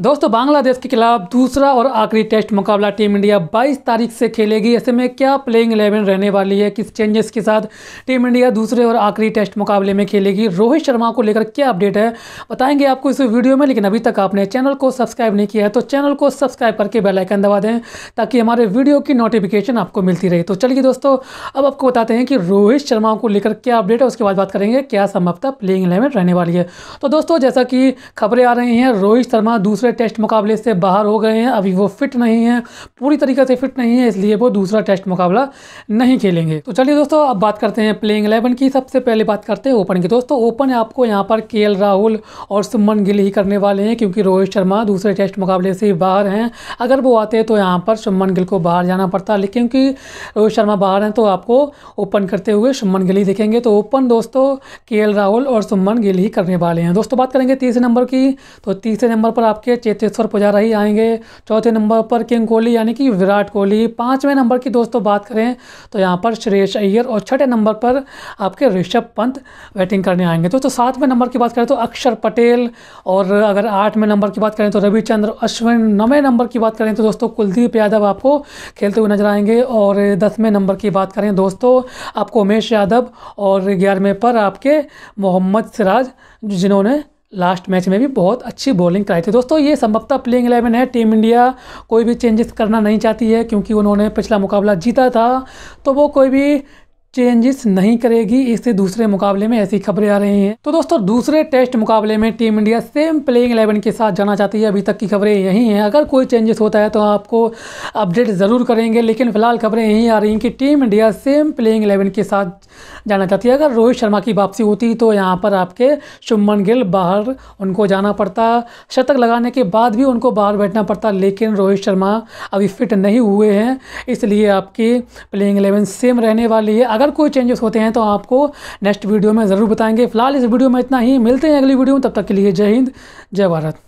दोस्तों बांग्लादेश के खिलाफ दूसरा और आखिरी टेस्ट मुकाबला टीम इंडिया 22 तारीख से खेलेगी ऐसे में क्या प्लेइंग इलेवन रहने वाली है किस चेंजेस के साथ टीम इंडिया दूसरे और आखिरी टेस्ट मुकाबले में खेलेगी रोहित शर्मा को लेकर क्या अपडेट है बताएंगे आपको इस वीडियो में लेकिन अभी तक आपने चैनल को सब्सक्राइब नहीं किया है तो चैनल को सब्सक्राइब करके बेलाइकन दबा दें ताकि हमारे वीडियो की नोटिफिकेशन आपको मिलती रहे तो चलिए दोस्तों अब आपको बताते हैं कि रोहित शर्मा को लेकर क्या अपडेट है उसके बाद बात करेंगे क्या संभवता प्लेइंग इलेवन रहने वाली है तो दोस्तों जैसा कि खबरें आ रही हैं रोहित शर्मा दूसरे दूसरे टेस्ट मुकाबले से बाहर हो गए हैं अभी वो फिट नहीं है पूरी तरीके से फिट नहीं है इसलिए वो दूसरा टेस्ट मुकाबला नहीं खेलेंगे तो चलिए दोस्तों अब बात करते हैं प्लेइंग इलेवन की सबसे पहले बात करते हैं ओपन की दोस्तों ओपन आपको यहाँ पर के राहुल और सुमन गिल ही करने वाले हैं क्योंकि रोहित शर्मा दूसरे टेस्ट मुकाबले से बाहर हैं अगर वो आते तो यहाँ पर सुमन गिल को बाहर जाना पड़ता लेकिन क्योंकि रोहित शर्मा बाहर हैं तो आपको ओपन करते हुए सुमन गिल ही देखेंगे तो ओपन दोस्तों के राहुल और सुमन गिल ही करने वाले हैं दोस्तों बात करेंगे तीसरे नंबर की तो तीसरे नंबर पर आपके चेतेश्वर पुजारा ही आएंगे चौथे नंबर पर किंग कोहली यानी कि विराट कोहली पाँचवें नंबर की दोस्तों बात करें तो यहाँ पर श्रेयस अय्यर और छठे नंबर पर आपके ऋषभ पंत बैटिंग करने आएंगे दोस्तों सातवें नंबर की बात करें तो अक्षर पटेल और अगर आठवें नंबर की बात करें तो रविचंद्र अश्विन नौवें नंबर की बात करें तो दोस्तों कुलदीप यादव आपको खेलते हुए नजर आएंगे और दसवें नंबर की बात करें दोस्तों आपको उमेश यादव और ग्यारहवें पर आपके मोहम्मद सिराज जिन्होंने लास्ट मैच में भी बहुत अच्छी बॉलिंग कराई थी दोस्तों ये संभवतः प्लेइंग इलेवन है टीम इंडिया कोई भी चेंजेस करना नहीं चाहती है क्योंकि उन्होंने पिछला मुकाबला जीता था तो वो कोई भी चेंजेस नहीं करेगी इससे दूसरे मुकाबले में ऐसी खबरें आ रही हैं तो दोस्तों दूसरे टेस्ट मुकाबले में team India same playing eleven के साथ जाना चाहती है अभी तक की खबरें यही हैं अगर कोई चेंजेस होता है तो आपको अपडेट ज़रूर करेंगे लेकिन फिलहाल खबरें यही आ रही हैं कि team India same playing eleven के साथ जाना चाहती है अगर रोहित शर्मा की वापसी होती तो यहाँ पर आपके शुभमन गिल बाहर उनको जाना पड़ता शतक लगाने के बाद भी उनको बाहर बैठना पड़ता लेकिन रोहित शर्मा अभी फिट नहीं हुए हैं इसलिए आपकी प्लेइंग एलेवन सेम रहने वाली है अगर अगर कोई चेंजेस होते हैं तो आपको नेक्स्ट वीडियो में ज़रूर बताएंगे फिलहाल इस वीडियो में इतना ही मिलते हैं अगली वीडियो में तब तक के लिए जय हिंद जय भारत